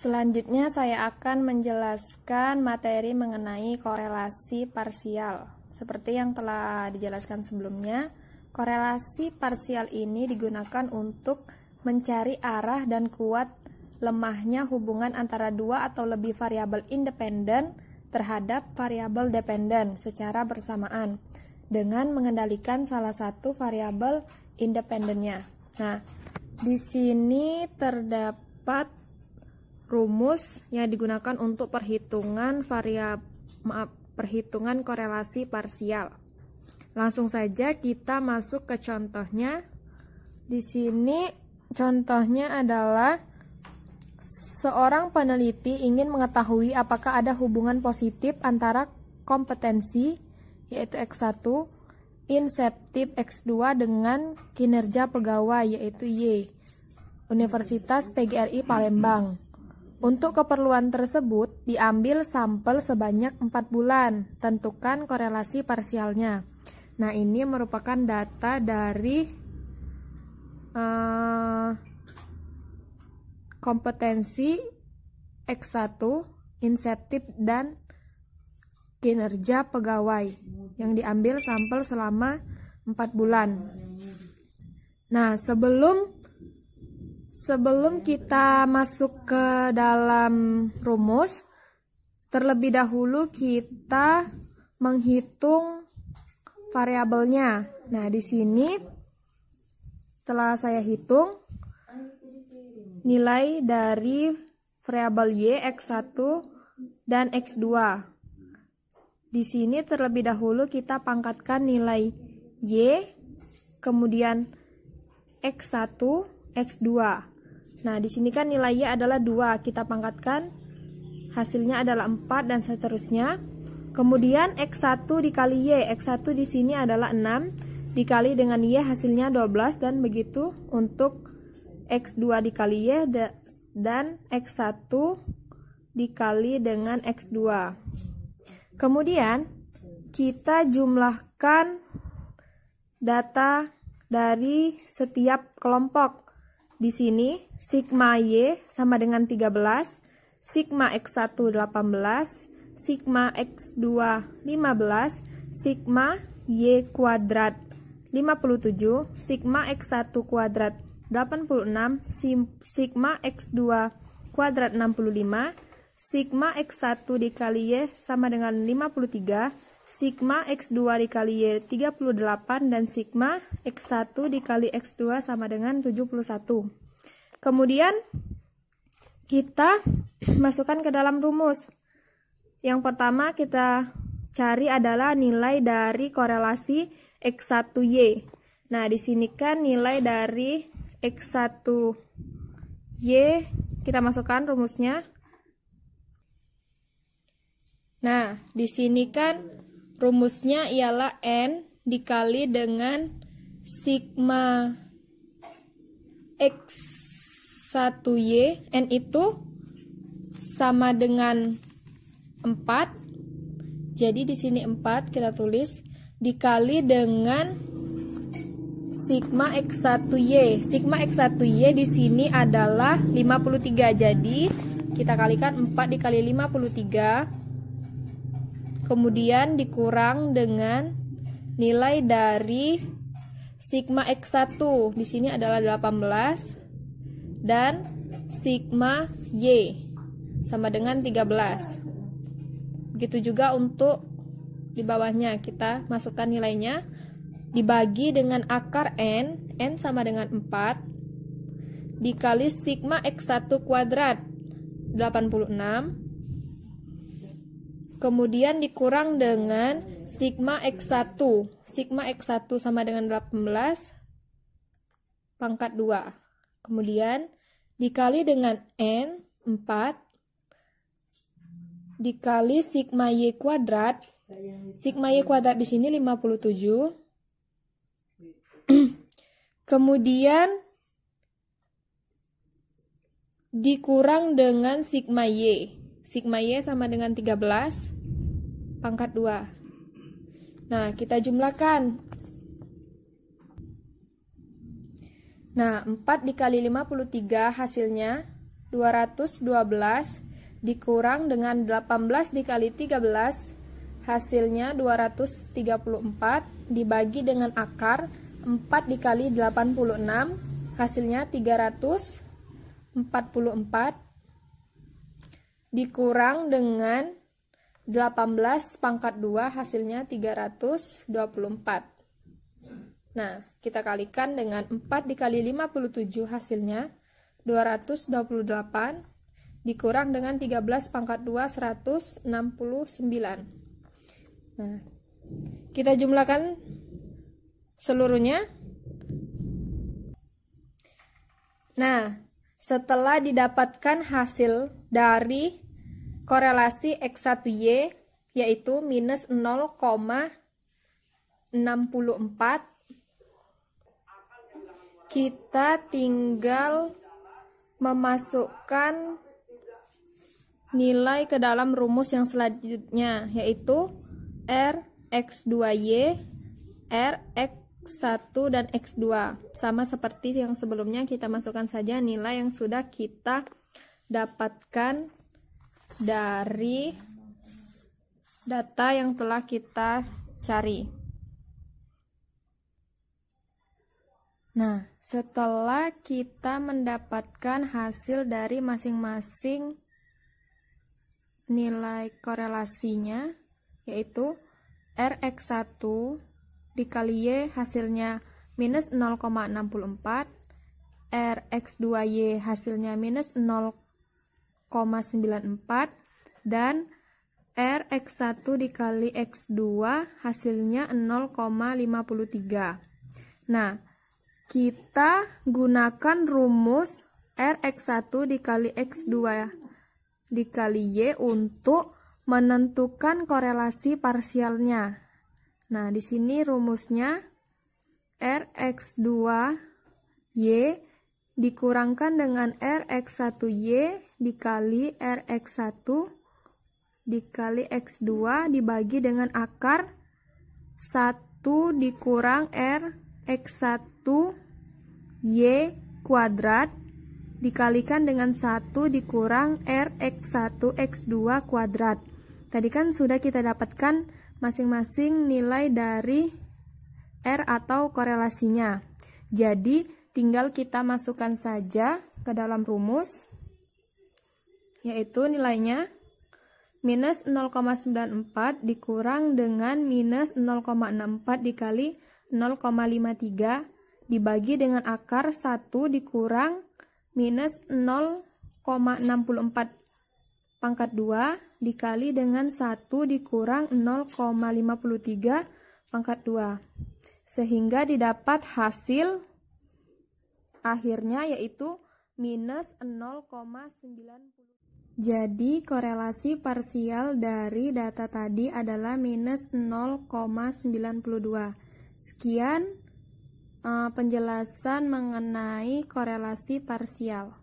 Selanjutnya saya akan menjelaskan materi mengenai korelasi parsial. Seperti yang telah dijelaskan sebelumnya, korelasi parsial ini digunakan untuk mencari arah dan kuat lemahnya hubungan antara dua atau lebih variabel independen terhadap variabel dependen secara bersamaan dengan mengendalikan salah satu variabel independennya. Nah, di sini terdapat rumus yang digunakan untuk perhitungan variab maaf, perhitungan korelasi parsial. Langsung saja kita masuk ke contohnya. Di sini contohnya adalah seorang peneliti ingin mengetahui apakah ada hubungan positif antara kompetensi yaitu X1 Inseptif X2 dengan kinerja pegawai yaitu Y Universitas PGRI Palembang. Untuk keperluan tersebut, diambil sampel sebanyak 4 bulan, tentukan korelasi parsialnya. Nah, ini merupakan data dari uh, kompetensi X1, inseptif, dan kinerja pegawai yang diambil sampel selama 4 bulan. Nah, sebelum Sebelum kita masuk ke dalam rumus, terlebih dahulu kita menghitung variabelnya. Nah, di sini telah saya hitung nilai dari variabel Y X1 dan X2. Di sini terlebih dahulu kita pangkatkan nilai Y, kemudian X1, X2. Nah, di sini kan nilai Y adalah 2. Kita pangkatkan, hasilnya adalah 4 dan seterusnya. Kemudian X1 dikali Y. X1 di sini adalah 6. Dikali dengan Y hasilnya 12 dan begitu untuk X2 dikali Y dan X1 dikali dengan X2. Kemudian kita jumlahkan data dari setiap kelompok di sini sigma Y sama dengan 13, sigma X1 18, sigma X2 15, sigma Y kuadrat 57, sigma X1 kuadrat 86, sigma X2 kuadrat 65, sigma X1 dikali Y sama dengan 53, sigma X2 dikali Y38 dan sigma X1 dikali X2 sama dengan 71. Kemudian kita masukkan ke dalam rumus. Yang pertama kita cari adalah nilai dari korelasi X1Y. Nah, di sini kan nilai dari X1Y kita masukkan rumusnya. Nah, di sini kan Rumusnya ialah N dikali dengan sigma X1Y. N itu sama dengan 4. Jadi di sini 4 kita tulis dikali dengan sigma X1Y. Sigma X1Y di sini adalah 53. Jadi kita kalikan 4 dikali 53 kemudian dikurang dengan nilai dari sigma X1 di sini adalah 18 dan sigma Y sama dengan 13 begitu juga untuk di bawahnya kita masukkan nilainya dibagi dengan akar N N sama dengan 4 dikali sigma X1 kuadrat 86 Kemudian dikurang dengan sigma X1. Sigma X1 sama dengan 18 pangkat 2. Kemudian dikali dengan N 4 dikali sigma Y kuadrat. Sigma Y kuadrat di sini 57. Kemudian dikurang dengan sigma Y. Sigma Y sama dengan 13 pangkat 2. Nah, kita jumlahkan. Nah, 4 dikali 53 hasilnya 212 dikurang dengan 18 dikali 13 hasilnya 234 dibagi dengan akar 4 dikali 86 hasilnya 344 dikurang dengan 18 pangkat 2 hasilnya 324. Nah, kita kalikan dengan 4 dikali 57 hasilnya 228 dikurang dengan 13 pangkat 2 169. Nah, kita jumlahkan seluruhnya. Nah, setelah didapatkan hasil dari korelasi X1Y yaitu minus 0,64 kita tinggal memasukkan nilai ke dalam rumus yang selanjutnya yaitu R X2Y R X1 dan X2 sama seperti yang sebelumnya kita masukkan saja nilai yang sudah kita dapatkan dari data yang telah kita cari. Nah, setelah kita mendapatkan hasil dari masing-masing nilai korelasinya, yaitu Rx1 dikali Y hasilnya minus 0,64, Rx2Y hasilnya minus 0,64, 0,94 dan R X1 dikali X2 hasilnya 0,53. Nah, kita gunakan rumus R X1 dikali X2 dikali Y untuk menentukan korelasi parsialnya. Nah, di sini rumusnya Rx2Y dikurangkan dengan Rx1Y dikali Rx1 dikali X2 dibagi dengan akar 1 dikurang rx 1 Y kuadrat dikalikan dengan 1 dikurang rx 1 X2 kuadrat. Tadi kan sudah kita dapatkan masing-masing nilai dari R atau korelasinya. Jadi, tinggal kita masukkan saja ke dalam rumus yaitu nilainya minus 0,94 dikurang dengan minus 0,64 dikali 0,53 dibagi dengan akar 1 dikurang minus 0,64 pangkat 2 dikali dengan 1 dikurang 0,53 pangkat 2 sehingga didapat hasil akhirnya yaitu minus 0,90 jadi korelasi parsial dari data tadi adalah minus 0,92. Sekian eh, penjelasan mengenai korelasi parsial.